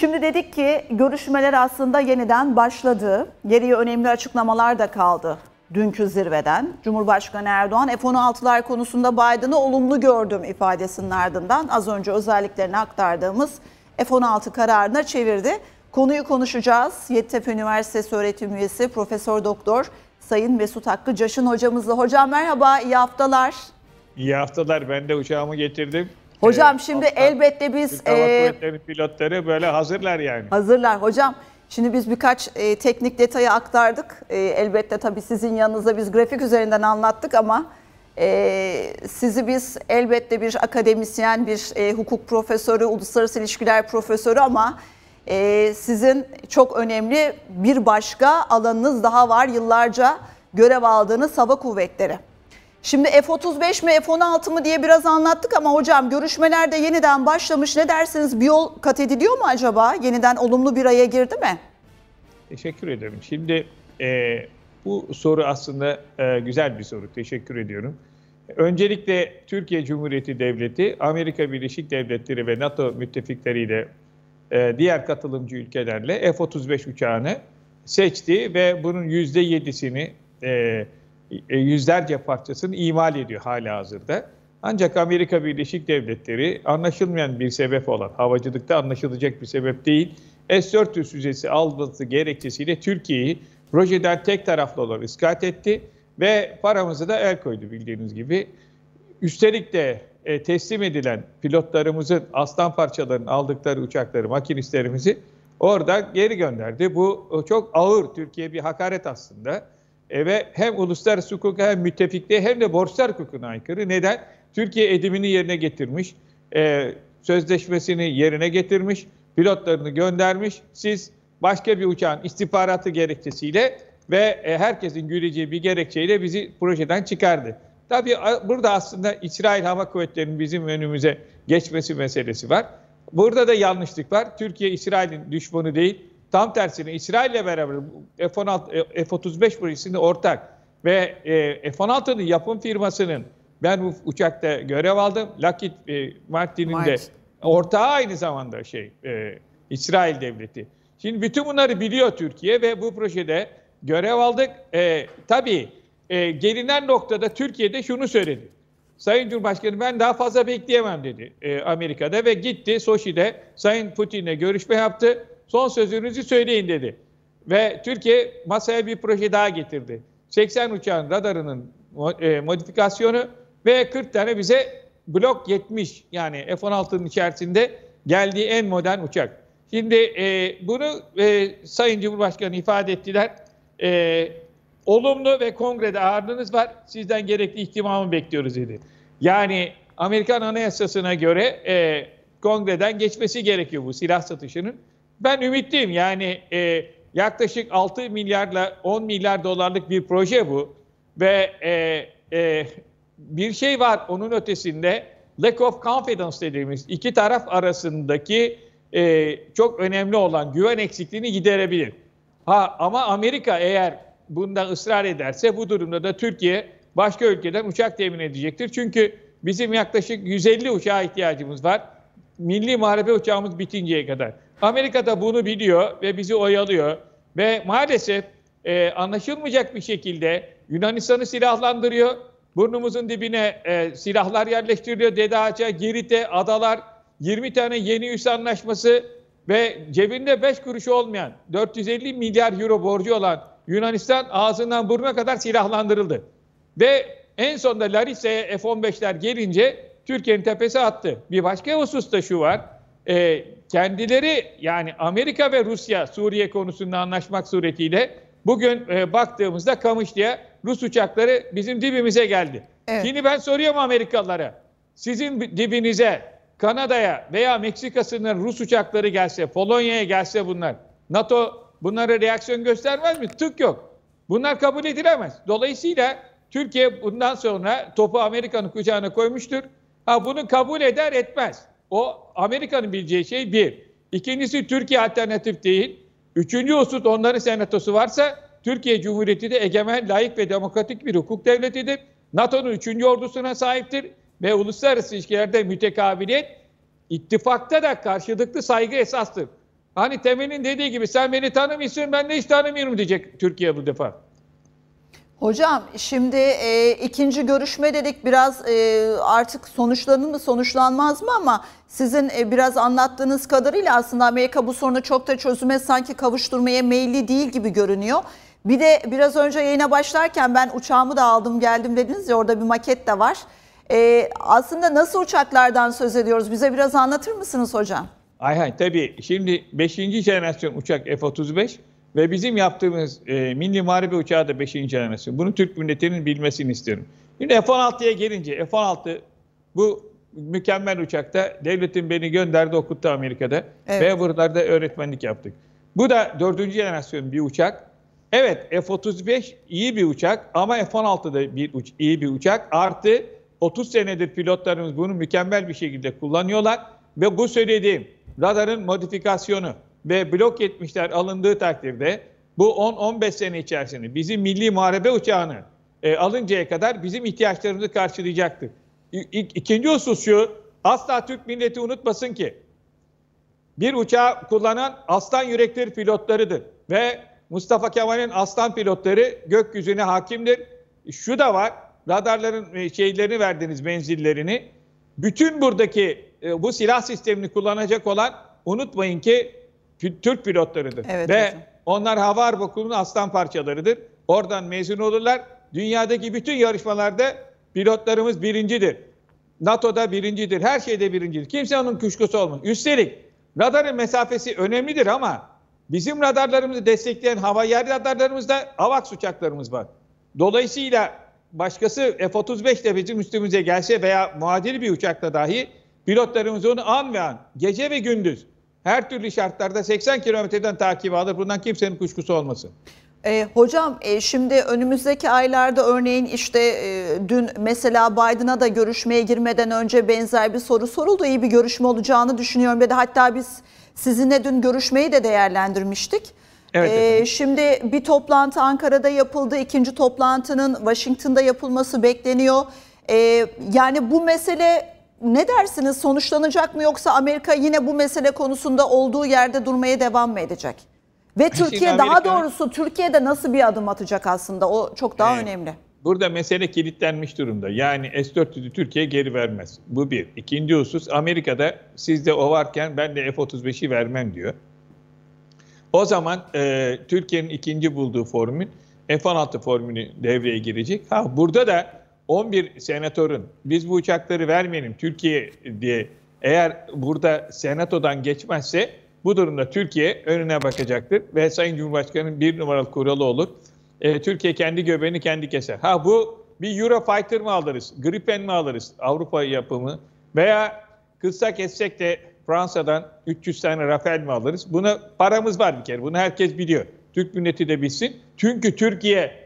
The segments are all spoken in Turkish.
Şimdi dedik ki görüşmeler aslında yeniden başladı. Geriye önemli açıklamalar da kaldı dünkü zirveden. Cumhurbaşkanı Erdoğan F-16'lar konusunda Biden'ı olumlu gördüm ifadesinin ardından az önce özelliklerini aktardığımız F-16 kararına çevirdi. Konuyu konuşacağız. Yeditepe Üniversitesi öğretim üyesi Profesör Doktor Sayın Mesut Hakkı Caşın hocamızla. Hocam merhaba, iyi haftalar. İyi haftalar, ben de uçağımı getirdim. Hocam ee, şimdi alttan, elbette biz... E, pilotları böyle hazırlar yani. Hazırlar hocam. Şimdi biz birkaç e, teknik detayı aktardık. E, elbette tabii sizin yanınızda biz grafik üzerinden anlattık ama e, sizi biz elbette bir akademisyen, bir e, hukuk profesörü, uluslararası ilişkiler profesörü ama e, sizin çok önemli bir başka alanınız daha var yıllarca görev aldığınız hava kuvvetleri. Şimdi F-35 mi F-16 mı diye biraz anlattık ama hocam görüşmeler de yeniden başlamış. Ne dersiniz bir yol kat ediliyor mu acaba? Yeniden olumlu bir aya girdi mi? Teşekkür ederim. Şimdi e, bu soru aslında e, güzel bir soru. Teşekkür ediyorum. Öncelikle Türkiye Cumhuriyeti Devleti, Amerika Birleşik Devletleri ve NATO müttefikleriyle e, diğer katılımcı ülkelerle F-35 uçağını seçti ve bunun %7'sini e, e, yüzlerce parçasını imal ediyor hala hazırda. Ancak Amerika Birleşik Devletleri anlaşılmayan bir sebep olan, havacılıkta anlaşılacak bir sebep değil, S-400 füzesi alması gerekçesiyle Türkiye'yi projeden tek taraflı olarak iskat etti ve paramızı da el koydu bildiğiniz gibi. Üstelik de e, teslim edilen pilotlarımızın aslan parçalarını aldıkları uçakları, makinistlerimizi orada geri gönderdi. Bu e, çok ağır, Türkiye bir hakaret aslında ve hem uluslararası hukuka hem müttefikliğe hem de borçlar hukukuna aykırı. Neden? Türkiye edimini yerine getirmiş, e, sözleşmesini yerine getirmiş, pilotlarını göndermiş. Siz başka bir uçağın istihbaratı gerekçesiyle ve e, herkesin güleceği bir gerekçeyle bizi projeden çıkardı. Tabii burada aslında İsrail Hava Kuvvetleri'nin bizim önümüze geçmesi meselesi var. Burada da yanlışlık var. Türkiye İsrail'in düşmanı değil. Tam tersine İsrail ile beraber F-16, F-35 e, projesinde ortak ve e, F-16'nın yapım firmasının ben bu uçakta görev aldım. Lockheed e, Martin'in de ortağı aynı zamanda şey İsrail devleti. Şimdi bütün bunları biliyor Türkiye ve bu projede görev aldık. E, tabii e, gelinen noktada Türkiye'de şunu söyledi. Sayın Cumhurbaşkanı ben daha fazla bekleyemem dedi e, Amerika'da ve gitti Soşi'de Sayın Putin'le görüşme yaptı son sözünüzü söyleyin dedi. Ve Türkiye masaya bir proje daha getirdi. 80 uçağın radarının e, modifikasyonu ve 40 tane bize blok 70 yani F-16'nın içerisinde geldiği en modern uçak. Şimdi e, bunu e, Sayın Cumhurbaşkanı ifade ettiler. E, olumlu ve kongrede ağırlığınız var. Sizden gerekli ihtimamı bekliyoruz dedi. Yani Amerikan Anayasası'na göre e, kongreden geçmesi gerekiyor bu silah satışının ben ümitliyim. Yani e, yaklaşık 6 milyarla 10 milyar dolarlık bir proje bu. Ve e, e, bir şey var onun ötesinde lack of confidence dediğimiz iki taraf arasındaki e, çok önemli olan güven eksikliğini giderebilir. Ha ama Amerika eğer bunda ısrar ederse bu durumda da Türkiye başka ülkeden uçak temin edecektir. Çünkü bizim yaklaşık 150 uçağa ihtiyacımız var milli muharebe uçağımız bitinceye kadar. Amerika da bunu biliyor ve bizi oyalıyor. Ve maalesef e, anlaşılmayacak bir şekilde Yunanistan'ı silahlandırıyor. Burnumuzun dibine e, silahlar yerleştiriyor, Dede Ağaç'a, Girit'e, adalar, 20 tane yeni üs anlaşması ve cebinde 5 kuruşu olmayan 450 milyar euro borcu olan Yunanistan ağzından burnuna kadar silahlandırıldı. Ve en sonunda Larissa'ya F-15'ler gelince Türkiye'nin tepesi attı. Bir başka hususta şu var. E, kendileri yani Amerika ve Rusya Suriye konusunda anlaşmak suretiyle bugün e, baktığımızda diye Rus uçakları bizim dibimize geldi. Evet. Şimdi ben soruyorum Amerikalılara. Sizin dibinize Kanada'ya veya Meksika sınırına Rus uçakları gelse, Polonya'ya gelse bunlar. NATO bunlara reaksiyon göstermez mi? Tık yok. Bunlar kabul edilemez. Dolayısıyla Türkiye bundan sonra topu Amerika'nın kucağına koymuştur. Ha bunu kabul eder etmez. O Amerika'nın bileceği şey bir. İkincisi Türkiye alternatif değil. Üçüncü husus onların senatosu varsa Türkiye Cumhuriyeti de egemen, layık ve demokratik bir hukuk devletidir. NATO'nun üçüncü ordusuna sahiptir ve uluslararası ilişkilerde mütekabiliyet ittifakta da karşılıklı saygı esastır. Hani Temel'in dediği gibi sen beni tanımıyorsun ben de hiç tanımıyorum diyecek Türkiye bu defa. Hocam şimdi e, ikinci görüşme dedik biraz e, artık sonuçlanır mı sonuçlanmaz mı ama sizin e, biraz anlattığınız kadarıyla aslında Amerika bu sorunu çok da çözüme sanki kavuşturmaya meyilli değil gibi görünüyor. Bir de biraz önce yayına başlarken ben uçağımı da aldım geldim dediniz ya orada bir maket de var. E, aslında nasıl uçaklardan söz ediyoruz bize biraz anlatır mısınız hocam? Ay hay, tabii şimdi 5. jenerasyon uçak F-35 ve bizim yaptığımız e, milli muharebe uçağı da 5. incelemesi. Bunu Türk milletinin bilmesini isterim. Şimdi F-16'ya gelince F-16 bu mükemmel uçakta devletin beni gönderdi okuttu Amerika'da. Evet. Ve buralarda öğretmenlik yaptık. Bu da 4. jenerasyon bir uçak. Evet F-35 iyi bir uçak ama F-16 da bir uç, iyi bir uçak. Artı 30 senedir pilotlarımız bunu mükemmel bir şekilde kullanıyorlar. Ve bu söylediğim radarın modifikasyonu, ve blok etmişler alındığı takdirde bu 10-15 sene içerisinde bizim milli muharebe uçağını e, alıncaya kadar bizim ihtiyaçlarımızı karşılayacaktır. İk, ikinci husus şu, asla Türk milleti unutmasın ki bir uçağı kullanan aslan yürekleri pilotlarıdır ve Mustafa Kemal'in aslan pilotları gökyüzüne hakimdir. Şu da var, radarların e, şeylerini verdiniz, menzillerini. Bütün buradaki e, bu silah sistemini kullanacak olan unutmayın ki Türk pilotlarıdır. Evet, Ve hocam. onlar hava harp aslan parçalarıdır. Oradan mezun olurlar. Dünyadaki bütün yarışmalarda pilotlarımız birincidir. NATO'da birincidir. Her şeyde birincidir. Kimse onun kuşkusu olmaz. Üstelik radarın mesafesi önemlidir ama bizim radarlarımızı destekleyen hava yer radarlarımızda AVAX uçaklarımız var. Dolayısıyla başkası F-35 de bizim üstümüze gelse veya muadil bir uçakla dahi pilotlarımız onu an ve an, gece ve gündüz her türlü şartlarda 80 kilometreden takip alır. Bundan kimsenin kuşkusu olmasın. E, hocam e, şimdi önümüzdeki aylarda örneğin işte e, dün mesela Biden'a da görüşmeye girmeden önce benzer bir soru soruldu. İyi bir görüşme olacağını düşünüyorum ve de hatta biz sizinle dün görüşmeyi de değerlendirmiştik. Evet, ee, şimdi bir toplantı Ankara'da yapıldı. ikinci toplantının Washington'da yapılması bekleniyor. Ee, yani bu mesele ne dersiniz sonuçlanacak mı yoksa Amerika yine bu mesele konusunda olduğu yerde durmaya devam mı edecek? Ve Her Türkiye daha Amerika... doğrusu Türkiye'de nasıl bir adım atacak aslında o çok daha evet. önemli. Burada mesele kilitlenmiş durumda. Yani S-400'ü Türkiye geri vermez. Bu bir. İkinci husus Amerika'da sizde o varken ben de F-35'i vermem diyor. O zaman e, Türkiye'nin ikinci bulduğu formül F-16 formülü devreye girecek. Ha burada da 11 senatörün biz bu uçakları vermeyelim Türkiye diye eğer burada senatodan geçmezse bu durumda Türkiye önüne bakacaktır ve Sayın Cumhurbaşkanı'nın bir numaralı kuralı olur. E, Türkiye kendi göbeğini kendi keser. Ha bu bir Eurofighter mı alırız, Gripen mi alırız Avrupa yapımı veya kısa kessek de Fransa'dan 300 tane Rafael mi alırız? Buna paramız var bir kere. Bunu herkes biliyor. Türk milleti de bilsin. Çünkü Türkiye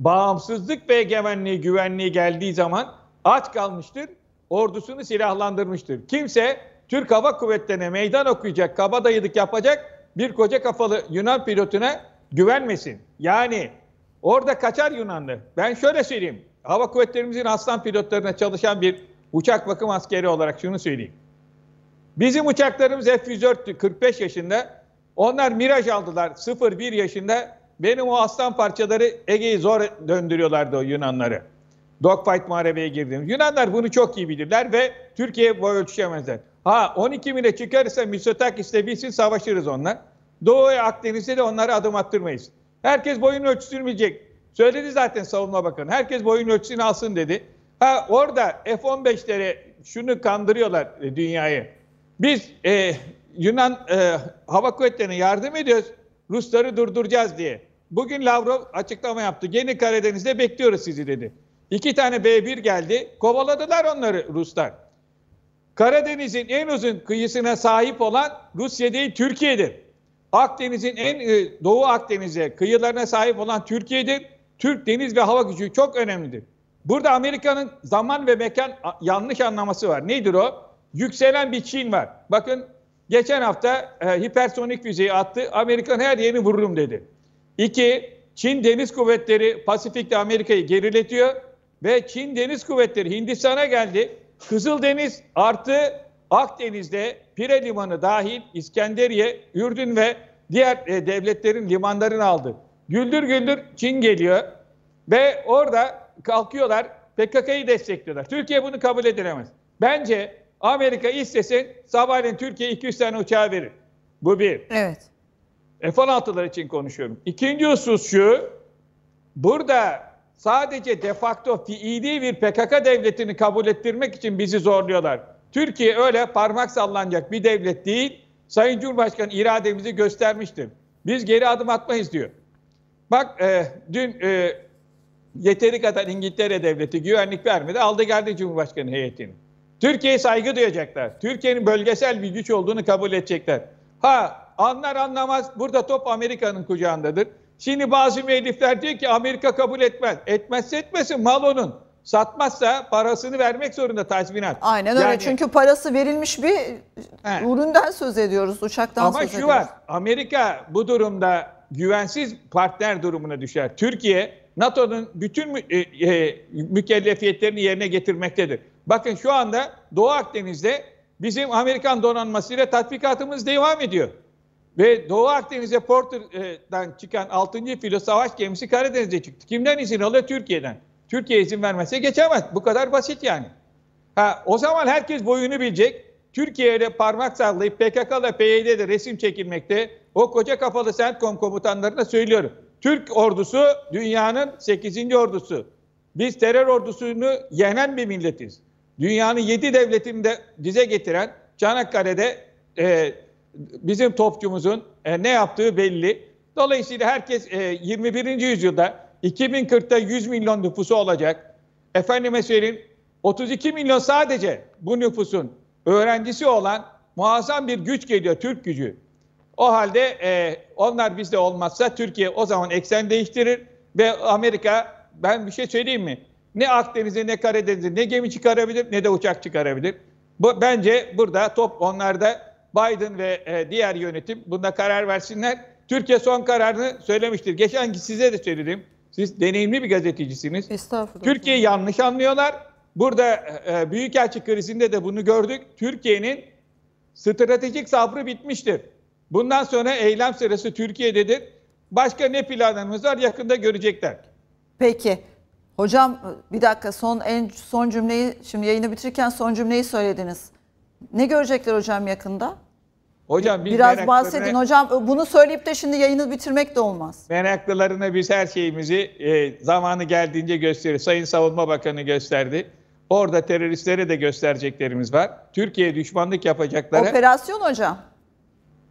bağımsızlık ve egemenliği, güvenliği geldiği zaman aç kalmıştır, ordusunu silahlandırmıştır. Kimse Türk Hava Kuvvetleri'ne meydan okuyacak, kaba dayılık yapacak bir koca kafalı Yunan pilotuna güvenmesin. Yani orada kaçar Yunanlı. Ben şöyle söyleyeyim. Hava kuvvetlerimizin aslan pilotlarına çalışan bir uçak bakım askeri olarak şunu söyleyeyim. Bizim uçaklarımız F-104 45 yaşında. Onlar Mirage aldılar 0-1 yaşında benim o aslan parçaları Ege'yi zor döndürüyorlardı o Yunanları. Dogfight muharebeye girdim. Yunanlar bunu çok iyi bilirler ve Türkiye boy ölçüşemezler. Ha 12 bine çıkarsa Mitsotakis'le bilsin savaşırız onlar. Doğu Akdeniz'de de onlara adım attırmayız. Herkes boyun ölçüsünü Söyledi zaten savunma bakanı. Herkes boyun ölçüsünü alsın dedi. Ha orada F-15'lere şunu kandırıyorlar e, dünyayı. Biz e, Yunan e, Hava Kuvvetleri'ne yardım ediyoruz. Rusları durduracağız diye. Bugün Lavrov açıklama yaptı. Yeni Karadeniz'de bekliyoruz sizi dedi. İki tane B1 geldi. Kovaladılar onları Ruslar. Karadeniz'in en uzun kıyısına sahip olan Rusya değil Türkiye'dir. Akdeniz'in en e, Doğu Akdeniz'e kıyılarına sahip olan Türkiye'dir. Türk deniz ve hava gücü çok önemlidir. Burada Amerika'nın zaman ve mekan yanlış anlaması var. Nedir o? Yükselen bir Çin var. Bakın geçen hafta e, hipersonik füzeyi attı. Amerika'nın her yerini vururum dedi. İki, Çin Deniz Kuvvetleri Pasifik'te Amerika'yı geriletiyor ve Çin Deniz Kuvvetleri Hindistan'a geldi. Kızıldeniz artı Akdeniz'de Pire Limanı dahil İskenderiye, Ürdün ve diğer e, devletlerin limanlarını aldı. Güldür güldür Çin geliyor ve orada kalkıyorlar PKK'yı destekliyorlar. Türkiye bunu kabul edilemez. Bence Amerika istesin sabahleyin Türkiye 200 tane uçağı verir. Bu bir. Evet. F-16'lar için konuşuyorum. İkinci husus şu, burada sadece de facto fiili bir PKK devletini kabul ettirmek için bizi zorluyorlar. Türkiye öyle parmak sallanacak bir devlet değil. Sayın Cumhurbaşkanı irademizi göstermiştir. Biz geri adım atmayız diyor. Bak e, dün e, yeteri kadar İngiltere devleti güvenlik vermedi. Aldı geldi Cumhurbaşkanı heyetini. Türkiye'ye saygı duyacaklar. Türkiye'nin bölgesel bir güç olduğunu kabul edecekler. Ha Anlar anlamaz burada top Amerika'nın kucağındadır. Şimdi bazı müellifler diyor ki Amerika kabul etmez. Etmezse etmesin mal onun. Satmazsa parasını vermek zorunda tazminat. Aynen öyle yani, çünkü parası verilmiş bir he. üründen söz ediyoruz, uçaktan ama söz ediyoruz. Ama şu var, Amerika bu durumda güvensiz partner durumuna düşer. Türkiye NATO'nun bütün mü, e, e, mükellefiyetlerini yerine getirmektedir. Bakın şu anda Doğu Akdeniz'de bizim Amerikan donanmasıyla tatbikatımız devam ediyor. Ve Doğu Akdeniz'e Porter'dan çıkan 6. filo savaş gemisi Karadeniz'e çıktı. Kimden izin alıyor? Türkiye'den. Türkiye izin vermezse geçemez. Bu kadar basit yani. Ha, o zaman herkes boyunu bilecek. Türkiye parmak sallayıp PKK PYD'de resim çekilmekte. O koca kafalı CENTCOM komutanlarına söylüyorum. Türk ordusu dünyanın 8. ordusu. Biz terör ordusunu yenen bir milletiz. Dünyanın 7 devletini de dize getiren Çanakkale'de e, bizim topçumuzun e, ne yaptığı belli. Dolayısıyla herkes e, 21. yüzyılda 2040'ta 100 milyon nüfusu olacak. Efendime söyleyeyim 32 milyon sadece bu nüfusun öğrencisi olan muazzam bir güç geliyor Türk gücü. O halde e, onlar bizde olmazsa Türkiye o zaman eksen değiştirir ve Amerika ben bir şey söyleyeyim mi? Ne Akdeniz'e ne Karadeniz'e ne gemi çıkarabilir ne de uçak çıkarabilir. Bu, bence burada top onlarda Biden ve e, diğer yönetim bunda karar versinler. Türkiye son kararını söylemiştir. Geçen size de söyledim. Siz deneyimli bir gazetecisiniz. Estağfurullah. Türkiye yanlış anlıyorlar. Burada e, e, Büyükelçi krizinde de bunu gördük. Türkiye'nin stratejik sabrı bitmiştir. Bundan sonra eylem sırası Türkiye'dedir. Başka ne planımız var yakında görecekler. Peki. Hocam bir dakika son en son cümleyi şimdi yayını bitirirken son cümleyi söylediniz. Ne görecekler hocam yakında? Hocam biz biraz bahsedin hocam. Bunu söyleyip de şimdi yayını bitirmek de olmaz. Meraklılarına biz her şeyimizi e, zamanı geldiğince gösteriyoruz. Sayın Savunma Bakanı gösterdi. Orada teröristlere de göstereceklerimiz var. Türkiye düşmanlık yapacaklara. Operasyon hocam.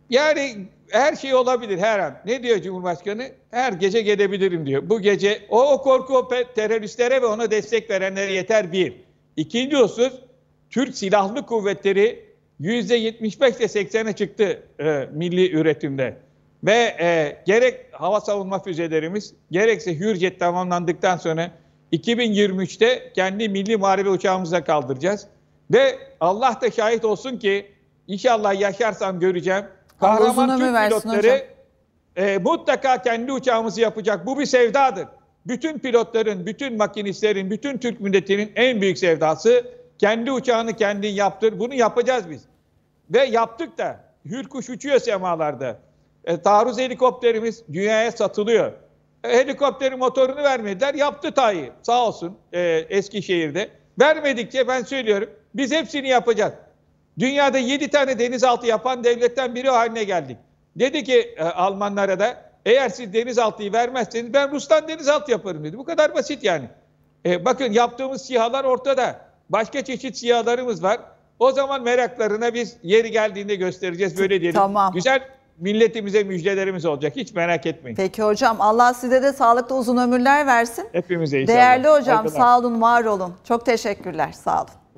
Yani her şey olabilir her an. Ne diyor Cumhurbaşkanı? Her gece gelebilirim diyor. Bu gece o, o korku o teröristlere ve ona destek verenlere yeter bir. İkinci husus Türk Silahlı Kuvvetleri %75 ile 80'e çıktı e, milli üretimde. Ve e, gerek hava savunma füzelerimiz gerekse Hürjet tamamlandıktan sonra 2023'te kendi milli muharebe uçağımıza kaldıracağız. Ve Allah da şahit olsun ki inşallah yaşarsam göreceğim. Kahraman Türk pilotları e, mutlaka kendi uçağımızı yapacak. Bu bir sevdadır. Bütün pilotların, bütün makinistlerin, bütün Türk milletinin en büyük sevdası kendi uçağını kendin yaptır. Bunu yapacağız biz. Ve yaptık da. Hürkuş uçuyor semalarda. E, taarruz helikopterimiz dünyaya satılıyor. E, helikopterin motorunu vermediler. Yaptı Tayi. Sağ olsun e, Eskişehir'de. Vermedikçe ben söylüyorum. Biz hepsini yapacağız. Dünyada 7 tane denizaltı yapan devletten biri haline geldik. Dedi ki e, Almanlara da eğer siz denizaltıyı vermezseniz ben Rus'tan denizaltı yaparım dedi. Bu kadar basit yani. E, bakın yaptığımız sihalar ortada. Başka çeşit siyahlarımız var. O zaman meraklarına biz yeri geldiğinde göstereceğiz. Böyle diyelim. Tamam. Güzel milletimize müjdelerimiz olacak. Hiç merak etmeyin. Peki hocam Allah size de sağlıklı uzun ömürler versin. Hepimize inşallah. Değerli hocam Saygılar. sağ olun var olun. Çok teşekkürler sağ olun.